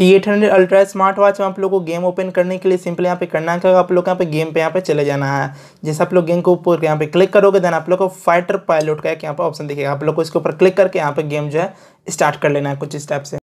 T eight hundred ultra smart watch में आप लोग को गेम ओपन करने के लिए सिंपल यहाँ पे करना है आप लोग यहाँ पे गेम पे यहाँ पे चले जाना है जैसे आप लोग गेम को ऊपर यहाँ पे क्लिक करोगे देन आप लोग को फाइटर पायलट का एक यहाँ पे ऑप्शन दिखेगा आप लोग को इसके ऊपर क्लिक करके यहाँ पे गेम जो है स्टार्ट कर लेना है कुछ इस टाइप से